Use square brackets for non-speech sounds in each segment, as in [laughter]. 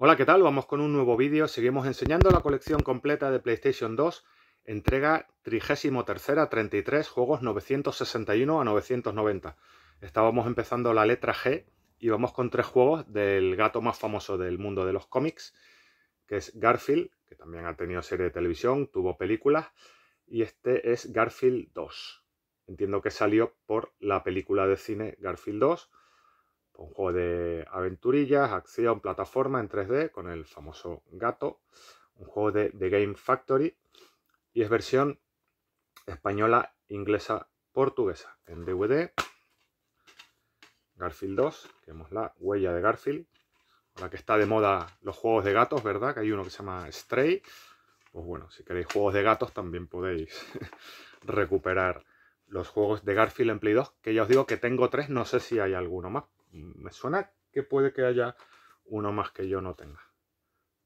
Hola, ¿qué tal? Vamos con un nuevo vídeo. Seguimos enseñando la colección completa de PlayStation 2, entrega 33 33, juegos 961 a 990. Estábamos empezando la letra G y vamos con tres juegos del gato más famoso del mundo de los cómics, que es Garfield, que también ha tenido serie de televisión, tuvo películas, y este es Garfield 2. Entiendo que salió por la película de cine Garfield 2 un juego de aventurillas, acción, plataforma en 3D con el famoso gato. Un juego de, The Game Factory. Y es versión española, inglesa, portuguesa. En DVD. Garfield 2. Vemos la huella de Garfield. Ahora que está de moda los juegos de gatos, ¿verdad? Que hay uno que se llama Stray. Pues bueno, si queréis juegos de gatos también podéis [laughs] recuperar los juegos de Garfield en Play 2, que ya os digo que tengo tres, no sé si hay alguno más, me suena que puede que haya uno más que yo no tenga.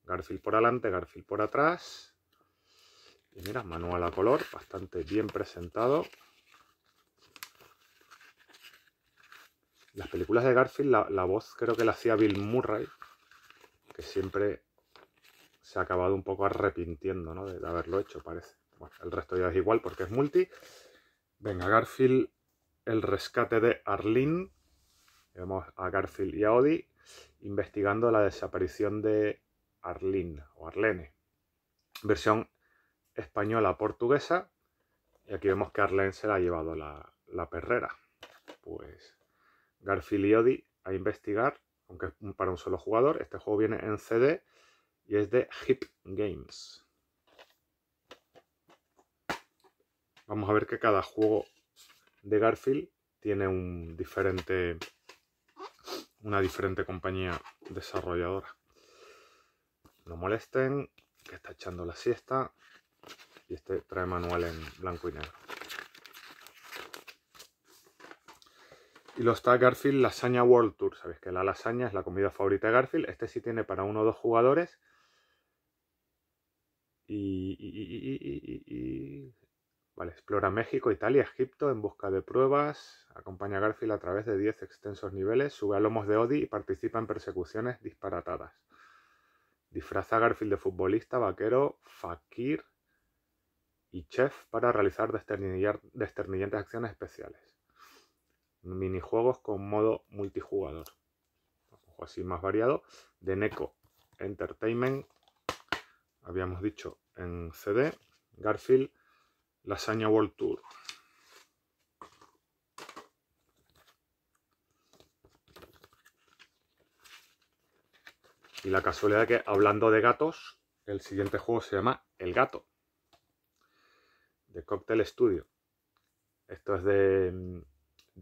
Garfield por adelante, Garfield por atrás. Y mira, manual a color, bastante bien presentado. Las películas de Garfield, la, voz creo que la hacía Bill Murray, que siempre se ha acabado un poco arrepintiendo ¿no? de, haberlo hecho, parece. el resto ya es igual porque es multi. Venga, Garfield, el rescate de Arlene. Vemos a Garfield y a Odie investigando la desaparición de Arlene o Arlene. Versión española portuguesa. Y aquí vemos que Arlene se la ha llevado la, la perrera. Pues Garfield y Odie a investigar, aunque es para un solo jugador. Este juego viene en CD y es de Hip Games. Vamos a ver que cada juego de Garfield tiene un diferente una diferente compañía desarrolladora. No molesten, que está echando la siesta. Y este trae manual en blanco y negro. Y lo está Garfield Lasaña World Tour. Sabéis que la lasaña es la comida favorita de Garfield. Este sí tiene para uno o dos jugadores. y explora México, Italia, Egipto en busca de pruebas, acompaña a Garfield a través de 10 extensos niveles, sube a lomos de Odi y participa en persecuciones disparatadas. Disfraza a Garfield de futbolista, vaquero, fakir y chef para realizar desternillantes acciones especiales. Minijuegos con modo multijugador. Ojo así más variado. De Neko Entertainment, habíamos dicho en CD. Garfield Lasaña World Tour. Y la casualidad que, hablando de gatos, el siguiente juego se llama El Gato. De Cocktail Studio. Esto es de,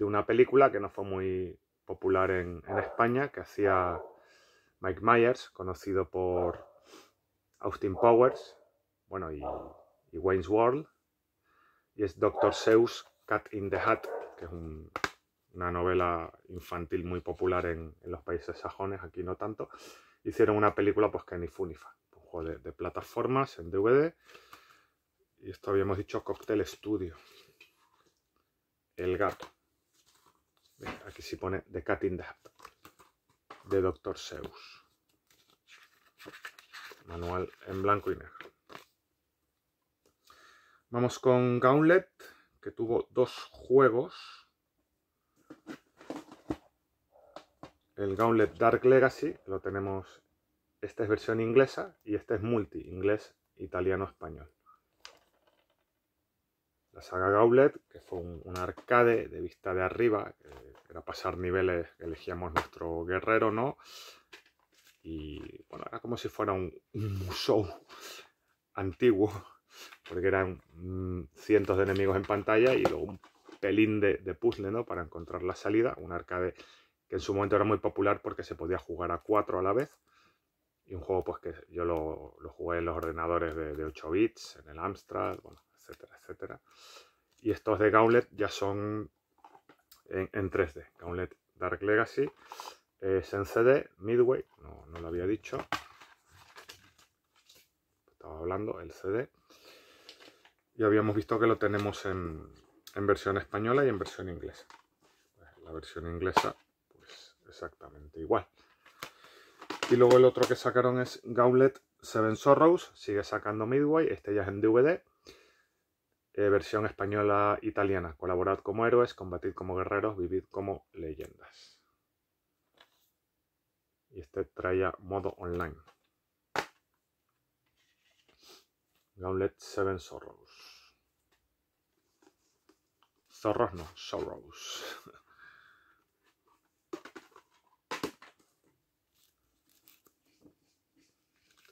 una película que no fue muy popular en, España, que hacía Mike Myers, conocido por Austin Powers, bueno, y Wayne's World, y es Doctor Seuss, Cat in the Hat, que es una novela infantil muy popular en, los países sajones, aquí no tanto. Hicieron una película pues que ni funifa, un juego de, plataformas en DVD. Y esto habíamos dicho Cocktail Studio. El gato. Aquí se pone The Cat in the Hat. De Doctor Seuss. Manual en blanco y negro. Vamos con Gauntlet, que tuvo dos juegos. El Gauntlet Dark Legacy, lo tenemos... Esta es versión inglesa y este es multi, inglés, italiano, español. La saga Gauntlet, que fue un, arcade de vista de arriba, que era pasar niveles, elegíamos nuestro guerrero, ¿no? Y bueno, era como si fuera un, un museo antiguo porque eran mm, cientos de enemigos en pantalla y luego un pelín de, puzzle ¿no? para encontrar la salida, un arcade que en su momento era muy popular porque se podía jugar a cuatro a la vez y un juego pues que yo lo, jugué en los ordenadores de, 8 bits, en el Amstrad, bueno, etcétera, etcétera. Y estos de Gauntlet ya son en, 3D, Gauntlet Dark Legacy, es en CD, Midway, no lo había dicho, estaba hablando, el CD, y habíamos visto que lo tenemos en, versión española y en versión inglesa. Pues, la versión inglesa, pues exactamente igual. Y luego el otro que sacaron es Gauntlet Seven Sorrows, sigue sacando Midway, este ya es en DVD. Eh, versión española italiana. Colaborad como héroes, combatid como guerreros, vivid como leyendas. Y este traía modo online. Gauntlet Seven Sorrows. Zorros no, sorrows.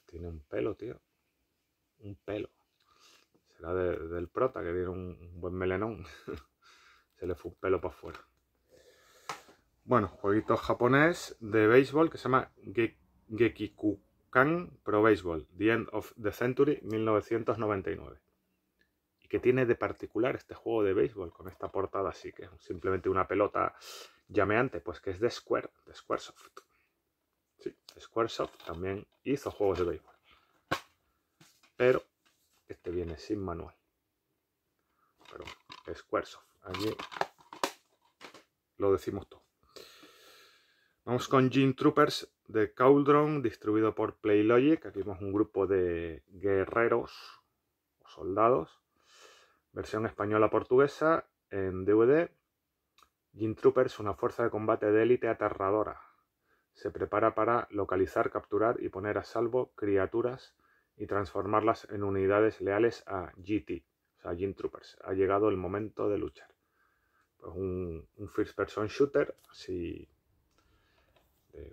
Tiene un pelo, tío. Un pelo. Será del prota que tiene un, buen melenón. [laughs] Se le fue un pelo para afuera. Bueno, jueguito japonés de béisbol que se llama Gekiku Gekikukan Pro Baseball, The End of the Century, 1999 que tiene de particular este juego de béisbol con esta portada así que simplemente una pelota llameante? Pues que es de Square, de Squaresoft. Sí, Squaresoft también hizo juegos de béisbol. Pero este viene sin manual. Pero Squaresoft, allí lo decimos todo. Vamos con Gene Troopers de Cauldron, distribuido por Playlogic. Aquí vemos un grupo de guerreros o soldados versión española-portuguesa en DVD. Gin Troopers, una fuerza de combate de élite aterradora. Se prepara para localizar, capturar y poner a salvo criaturas y transformarlas en unidades leales a GT, o sea, Troopers. Ha llegado el momento de luchar. Pues un, first person shooter, así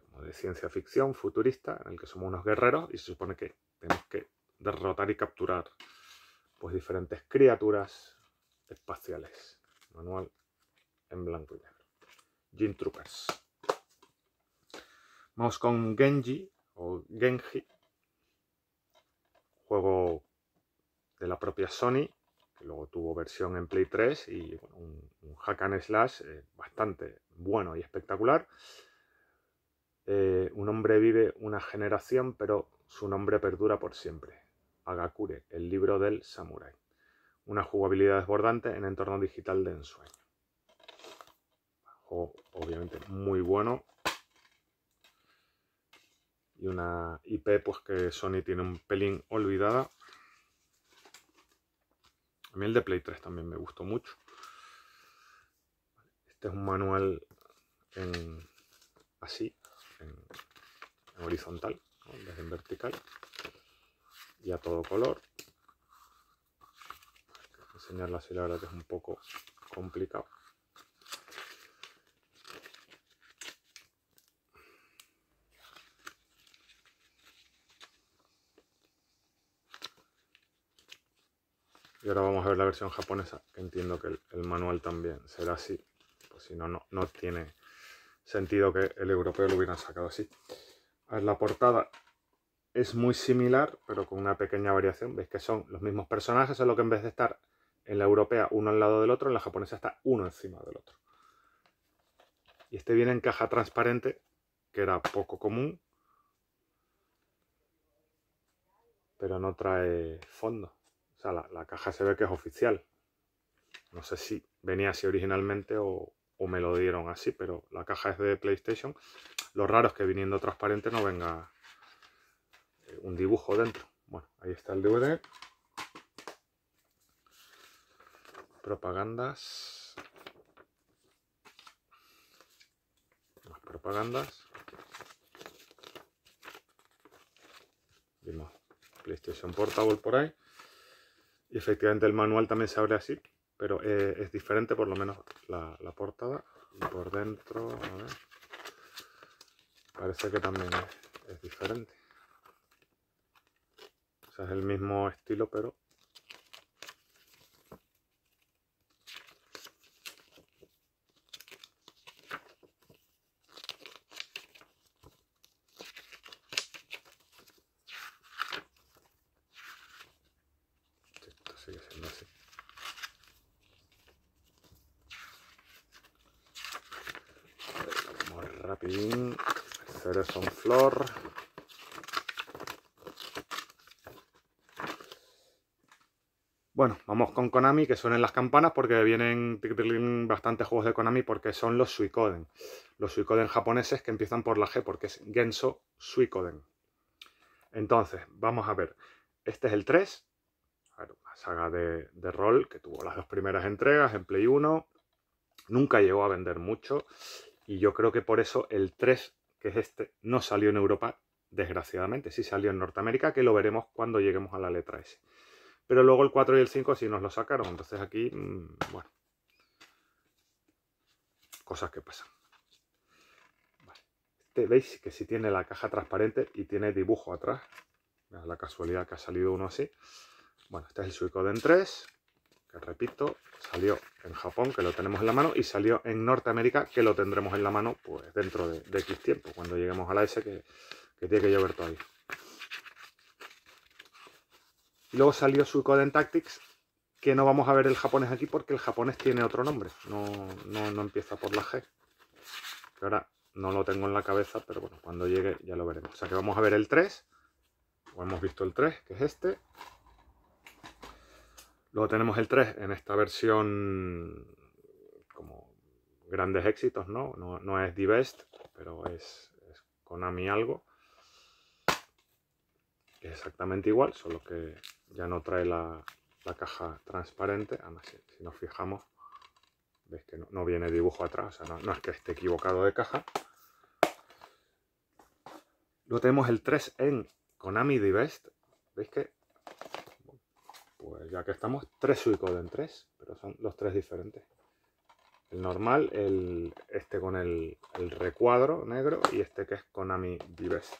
como de ciencia ficción futurista, en el que somos unos guerreros y se supone que tenemos que derrotar y capturar pues diferentes criaturas espaciales. Manual en blanco y negro. Jin Troopers. Vamos con Genji o Genji. Juego de la propia Sony, luego tuvo versión en Play 3 y un, hack and slash eh, bastante bueno y espectacular. Eh, un hombre vive una generación, pero su nombre perdura por siempre. Agakure, el libro del samurái. Una jugabilidad desbordante en entorno digital de ensueño. obviamente muy bueno. Y una IP pues que Sony tiene un pelín olvidada. A mí el de Play 3 también me gustó mucho. Este es un manual en, así, en, horizontal, en vertical y todo color. Enseñarla así la verdad que es un poco complicado. Y ahora vamos a ver la versión japonesa, que entiendo que el, manual también será así. Pues si no, no, tiene sentido que el europeo lo hubieran sacado así. A ver, la portada es muy similar, pero con una pequeña variación. Veis que son los mismos personajes, solo que en vez de estar en la europea uno al lado del otro, en la japonesa está uno encima del otro. Y este viene en caja transparente, que era poco común, pero no trae fondo. O sea, la, caja se ve que es oficial. No sé si venía así originalmente o, o me lo dieron así, pero la caja es de PlayStation. Lo raro es que viniendo transparente no venga un dibujo dentro. Bueno, ahí está el DVD. Propagandas. Las propagandas. Vimos PlayStation Portable por ahí. Y efectivamente el manual también se abre así, pero eh, es diferente por lo menos la, portada. Por dentro, Parece que también es diferente es el mismo estilo, pero Konami que suenen las campanas porque vienen bastantes juegos de Konami porque son los suicoden, Los suicoden japoneses que empiezan por la G porque es Genso Suicoden. Entonces, vamos a ver. Este es el 3. la saga de, de rol que tuvo las dos primeras entregas en Play 1. Nunca llegó a vender mucho. Y yo creo que por eso el 3, que es este, no salió en Europa, desgraciadamente. Sí salió en Norteamérica, que lo veremos cuando lleguemos a la letra S. Pero luego el 4 y el 5 sí nos lo sacaron. Entonces aquí, mm, bueno. Cosas que pasan. Este, veis que si tiene la caja transparente y tiene dibujo atrás. La casualidad que ha salido uno así. Bueno, este es el Suicoden 3. Que repito, salió en Japón, que lo tenemos en la mano. Y salió en Norteamérica, que lo tendremos en la mano pues dentro de, X tiempo. Cuando lleguemos a la S, que tiene que llover todavía luego salió su Coden Tactics, que no vamos a ver el japonés aquí porque el japonés tiene otro nombre, no, empieza por la G. ahora no lo tengo en la cabeza, pero bueno, cuando llegue ya lo veremos. O sea que vamos a ver el 3, hemos visto el 3, que es este. Luego tenemos el 3 en esta versión como grandes éxitos, ¿no? No, es The Best, pero es, es Konami algo. es exactamente igual, solo que ya no trae la, caja transparente, además si, nos fijamos, veis que no, viene dibujo atrás, o sea, no, es que esté equivocado de caja. Luego tenemos el 3 en Konami Divest, veis que, pues ya que estamos, 3 en 3, pero son los tres diferentes. El normal, el, este con el, el recuadro negro y este que es Konami Divest.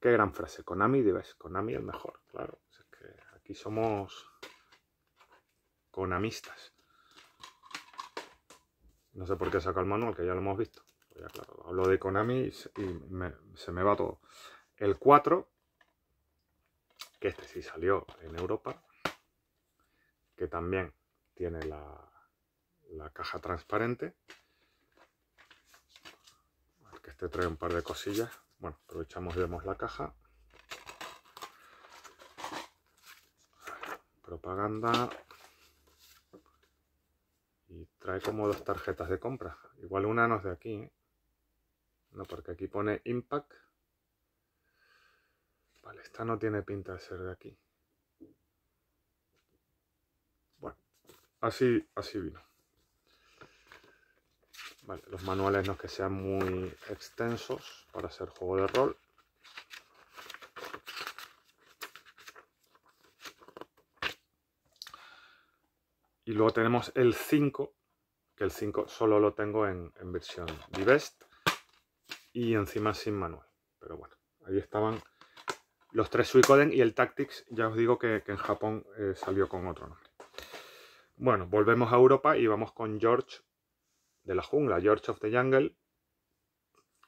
Qué gran frase. Konami, ves, Konami el mejor, claro. que aquí somos konamistas. No sé por qué saca el manual, que ya lo hemos visto. Pues hablo de Konami y, se me va todo. El 4, que este sí salió en Europa, que también tiene la, la caja transparente. Que este trae un par de cosillas bueno, aprovechamos y vemos la caja. Propaganda. Y trae como dos tarjetas de compra. Igual una no es de aquí, ¿eh? No, porque aquí pone Impact. Vale, esta no tiene pinta de ser de aquí. Bueno, así, así vino los manuales no es que sean muy extensos para ser juego de rol. Y luego tenemos el 5, que el 5 solo lo tengo en, en versión Divest y encima sin manual. Pero bueno, ahí estaban los tres Suicoden y el Tactics, ya os digo que, en Japón eh, salió con otro nombre. Bueno, volvemos a Europa y vamos con George de la jungla, George of the Jungle,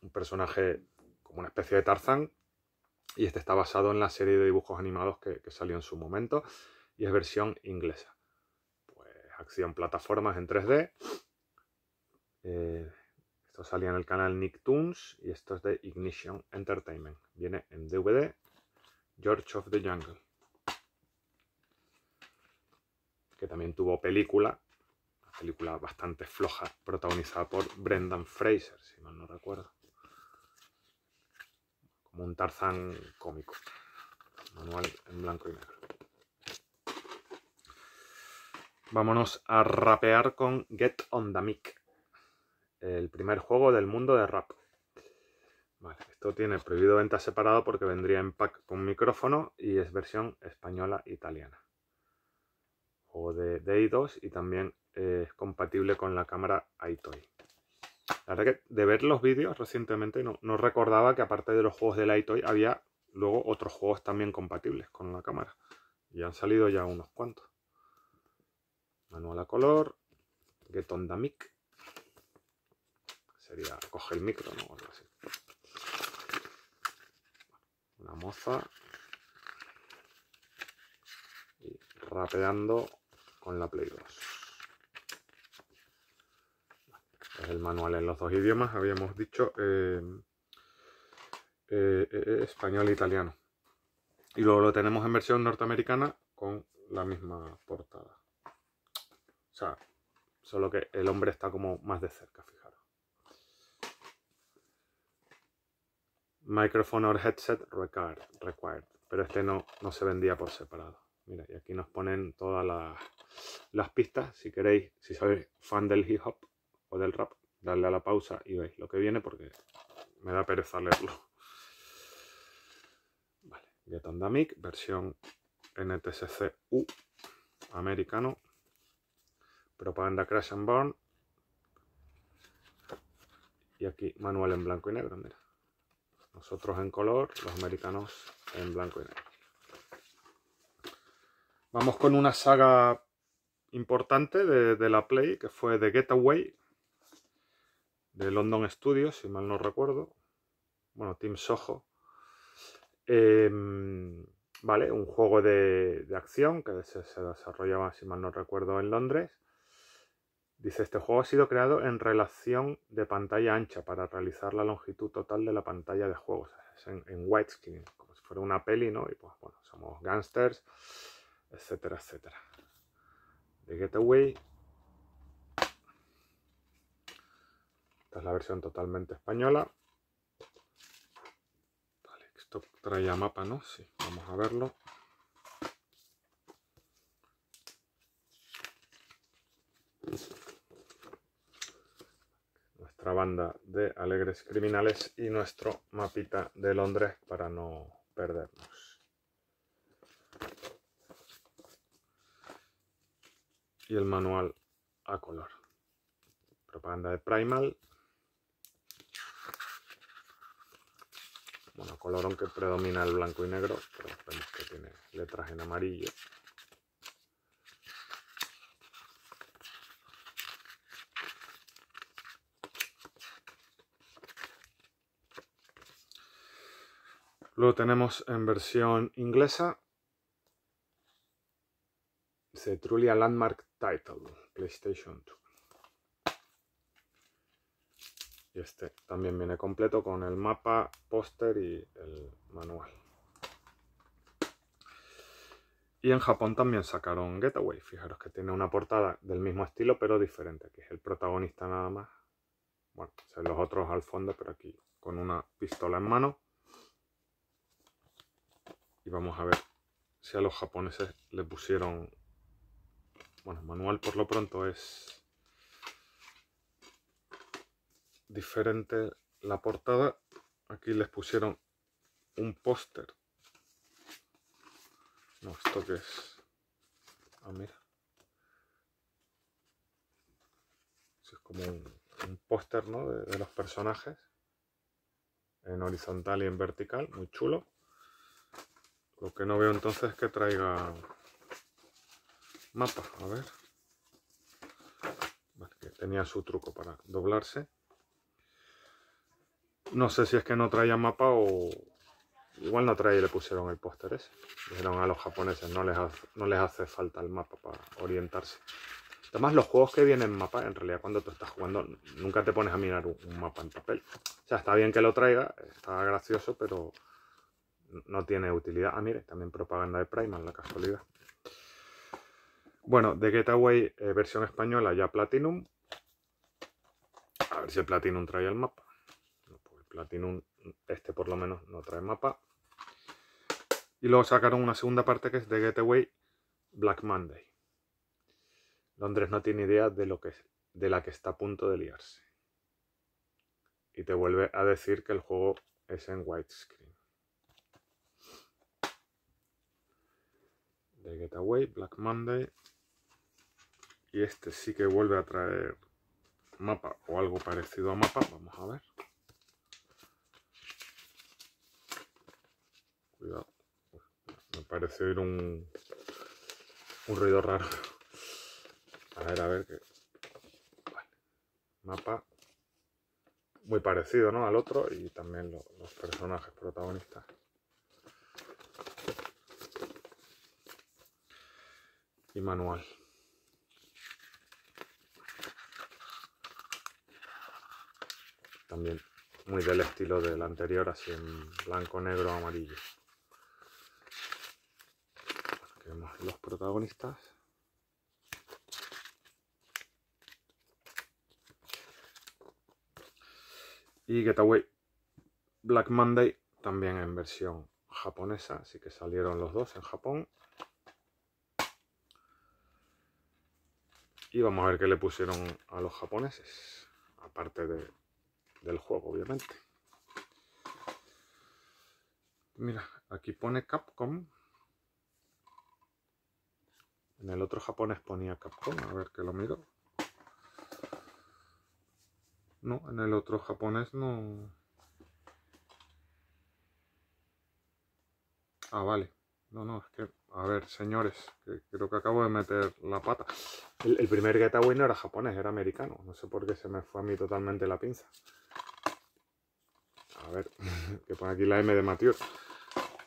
un personaje como una especie de Tarzán, y este está basado en la serie de dibujos animados que, salió en su momento, y es versión inglesa. Pues acción plataformas en 3D. Eh, esto salía en el canal Nicktoons y esto es de Ignition Entertainment. Viene en DVD, George of the Jungle. Que también tuvo película película bastante floja, protagonizada por Brendan Fraser, si mal no recuerdo. Como un Tarzán cómico. Manual en blanco y negro. Vámonos a rapear con Get on the Mic. El primer juego del mundo de rap. esto tiene prohibido venta separado porque vendría en pack con micrófono y es versión española-italiana. Juego de, day 2 y también eh, compatible con la cámara iToy. La verdad que de ver los vídeos recientemente no, recordaba que aparte de los juegos del iToy había luego otros juegos también compatibles con la cámara. Y han salido ya unos cuantos. Manual a color, Get on the Mic. Sería coge el micro, ¿no? Algo así. Una moza. Y rapeando con la Play 2. el manual en los dos idiomas, habíamos dicho eh, eh, eh, español e italiano. Y luego lo tenemos en versión norteamericana con la misma portada. O sea, solo que el hombre está como más de cerca, fijaros. Microphone or headset required. required. Pero este no, no se vendía por separado. Mira, y aquí nos ponen todas las, las pistas. Si queréis, si sois fan del hip hop, o del rap, darle a la pausa y veis lo que viene porque me da pereza leerlo. [laughs] Vale, Getandamic, versión NTSC U americano. Propaganda Crash and Burn. Y aquí manual en blanco y negro, Nosotros en color, los americanos en blanco y negro. Vamos con una saga importante de, de la Play, que fue The Getaway, de London Studios, si mal no recuerdo. Bueno, Team Soho. Em, vale, un juego de, acción que se, desarrollaba, si mal no recuerdo, en Londres. Dice, este juego ha sido creado en relación de pantalla ancha para realizar la longitud total de la pantalla de juegos. Es en, widescreen, como si fuera una peli, ¿no? Y pues bueno, somos gangsters, etcétera, etcétera. The Getaway, es la versión totalmente española. Vale, esto traía mapa, ¿no? Sí, vamos a verlo. Nuestra banda de alegres criminales y nuestro mapita de Londres para no perdernos. Y el manual a color. Propaganda de Primal, Bueno, colorón aunque predomina el blanco y negro, pero vemos que tiene letras en amarillo. Lo tenemos en versión inglesa. Trulia Landmark Title, PlayStation 2. y este también viene completo con el mapa, póster y el manual. Y en Japón también sacaron Getaway, fijaros que tiene una portada del mismo estilo pero diferente, Aquí es el protagonista nada más. Bueno, los otros al fondo, pero aquí con una pistola en mano. Y vamos a ver si a los japoneses le pusieron... Bueno, manual por lo pronto es diferente la portada. Aquí les pusieron un póster. No, esto que es. Ah, mira. es como un, póster, ¿no? De, los personajes. En horizontal y en vertical. Muy chulo. Lo que no veo entonces es que traiga mapa. A ver. que tenía su truco para doblarse. No sé si es que no traía mapa o... Igual no traía y le pusieron el póster ese. Dijeron a ah, los japoneses, no les, hace, no les hace falta el mapa para orientarse. Además, los juegos que vienen mapa, en realidad cuando tú estás jugando, nunca te pones a mirar un, mapa en papel. O sea, está bien que lo traiga, está gracioso, pero no tiene utilidad. Ah, mire, también propaganda de Primal, la casualidad. Bueno, de Getaway, eh, versión española ya Platinum. A ver si el Platinum trae el mapa. Platinum, este por lo menos, no trae mapa. Y luego sacaron una segunda parte que es de Getaway Black Monday. Londres no tiene idea de, lo que, de la que está a punto de liarse. Y te vuelve a decir que el juego es en widescreen. De Getaway, Black Monday. Y este sí que vuelve a traer mapa o algo parecido a mapa. Vamos a ver. Me parece oír un, un ruido raro. A ver, a ver. qué Mapa muy parecido ¿no? al otro y también los personajes protagonistas. Y manual. También muy del estilo del anterior, así en blanco, negro, amarillo los protagonistas y Getaway Black Monday también en versión japonesa, así que salieron los dos en Japón. Y vamos a ver qué le pusieron a los japoneses, aparte del juego, obviamente. Mira, aquí pone Capcom, en el otro japonés ponía Capcom, a ver que lo miro. No, en el otro japonés no... Ah, vale. No, no, es que... A ver, señores, que creo que acabo de meter la pata. El, primer Getaway no era japonés, era americano. No sé por qué se me fue a mí totalmente la pinza. A ver, [laughs] que pone aquí la M de Mathieu.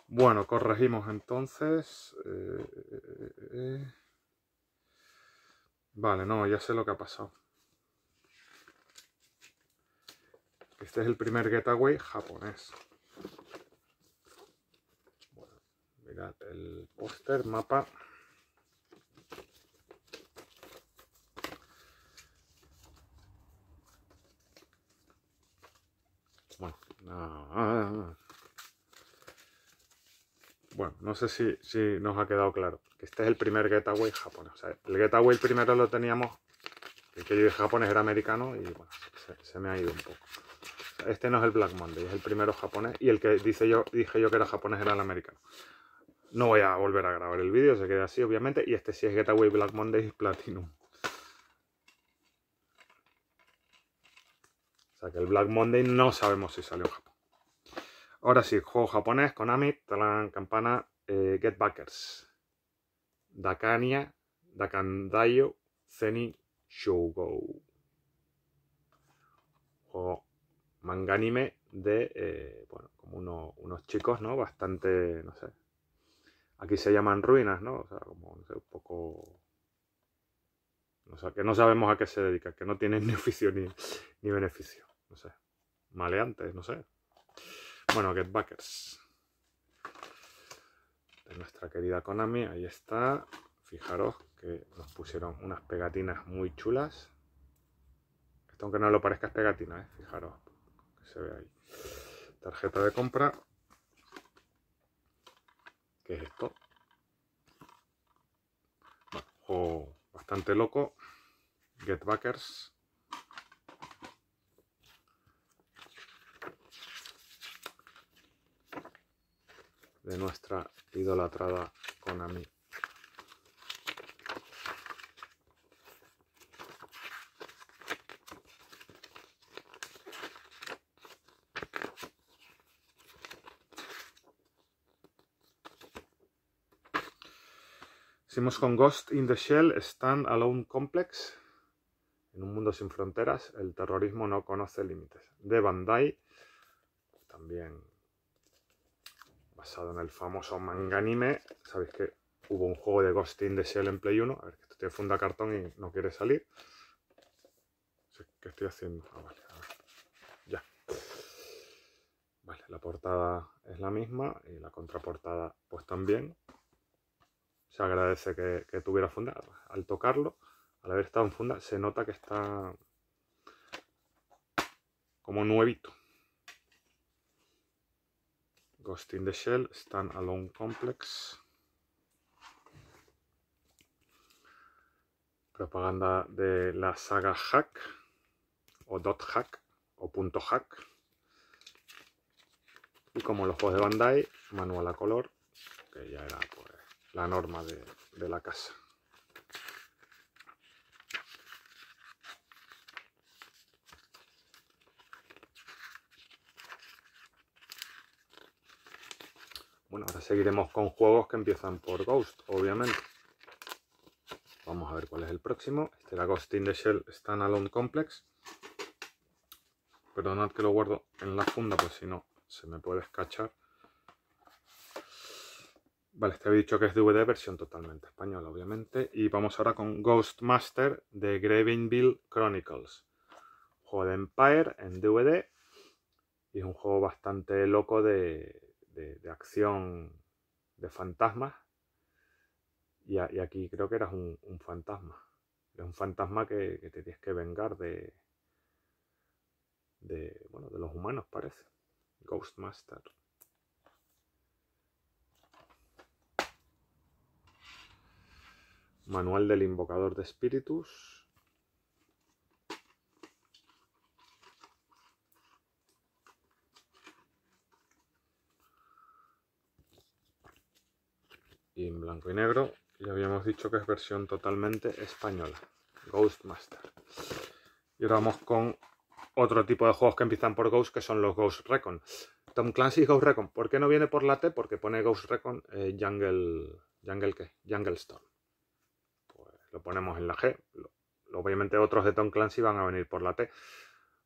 Bueno, corregimos entonces. eh. eh, eh, eh Vale, no, ya sé lo que ha pasado. Este es el primer getaway japonés. Bueno, mirad el póster, mapa. Bueno, no, bueno, no sé si, si nos ha quedado claro. Este es el primer Getaway japonés. el Getaway primero lo teníamos, el que yo dije japonés era americano y bueno, se, me ha ido un poco. este no es el Black Monday, es el primero japonés y el que dice yo, dije yo que era japonés era el americano. No voy a volver a grabar el vídeo, se queda así obviamente. Y este sí es Getaway Black Monday Platinum. O sea que el Black Monday no sabemos si salió en Japón. Ahora sí, juego japonés, Konami, talán, Campana, eh, Get Backers. Dakania, Dakandayo, ZENI Shogo. O manga anime de, eh, bueno, como unos chicos, ¿no? Bastante, no sé. Aquí se llaman ruinas, ¿no? O sea, como, no sé, un poco... O sea, que no sabemos a qué se dedica que no tienen [laughs] ni oficio ni, ni beneficio. No sé. Maleantes, no sé. Bueno, Get Backers nuestra querida Konami. Ahí está. Fijaros que nos pusieron unas pegatinas muy chulas. Esto aunque no lo parezca es pegatina, ¿eh? fijaros. Que se ve ahí. Tarjeta de compra. ¿Qué es esto? Bueno, bastante loco. Get Backers. de nuestra idolatrada con mí Seguimos con Ghost in the Shell Stand Alone Complex. En un mundo sin fronteras, el terrorismo no conoce límites. De Bandai, también basado en el famoso manga anime. Sabéis que hubo un juego de Ghosting de Shell en Play 1. A ver, que esto tiene funda cartón y no quiere salir. ¿Qué estoy haciendo? Ah, vale, Ya. Vale, la portada es la misma y la contraportada pues también. Se agradece que tuviera funda. Al tocarlo, al haber estado en funda, se nota que está como nuevito Ghost in the Shell Stand-Alone Complex. Propaganda de la saga Hack, o Dot Hack, o Punto Hack. Y como los juegos de Bandai, manual a color, que ya era pues, la norma de la casa. Bueno, ahora seguiremos con juegos que empiezan por Ghost, obviamente. Vamos a ver cuál es el próximo. Este era Ghost in the Shell Alone Complex. Perdonad que lo guardo en la funda, pues si no, se me puede escachar. Vale, este había dicho que es DVD, versión totalmente española, obviamente. Y vamos ahora con Ghost Master de Gravenville Chronicles. Juego de Empire en DVD. Y es un juego bastante loco de, de, acción de fantasmas. Y, aquí creo que eras un, fantasma. Es un fantasma que, te tienes que vengar de, de, bueno, de los humanos, parece. Ghostmaster. Manual del invocador de espíritus. y en blanco y negro y habíamos dicho que es versión totalmente española Ghostmaster y ahora vamos con otro tipo de juegos que empiezan por Ghost que son los Ghost Recon Tom y Ghost Recon ¿por qué no viene por la T? porque pone Ghost Recon eh, Jungle Jungle ¿qué? Jungle Storm pues lo ponemos en la G obviamente otros de Tom Clancy van a venir por la T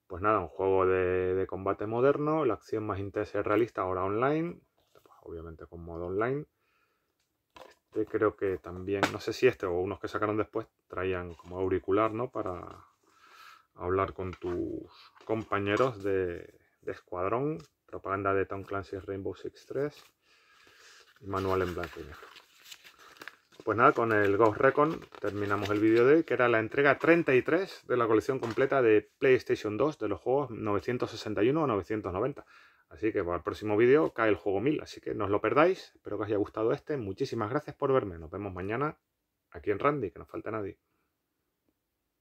pues nada, un juego de, combate moderno, la acción más intensa y realista ahora online, pues obviamente con modo online, este, creo que también, no sé si este o unos que sacaron después, traían como auricular, ¿no? Para hablar con tus compañeros de, escuadrón, propaganda de Tom Clancy's Rainbow Six 3 manual en blanco y negro. Pues nada, con el Ghost Recon terminamos el vídeo de hoy, que era la entrega 33 de la colección completa de PlayStation 2 de los juegos 961 a 990. Así que para el próximo vídeo cae el juego 1000, así que no os lo perdáis. Espero que os haya gustado este. Muchísimas gracias por verme. Nos vemos mañana aquí en Randy, que no falta nadie.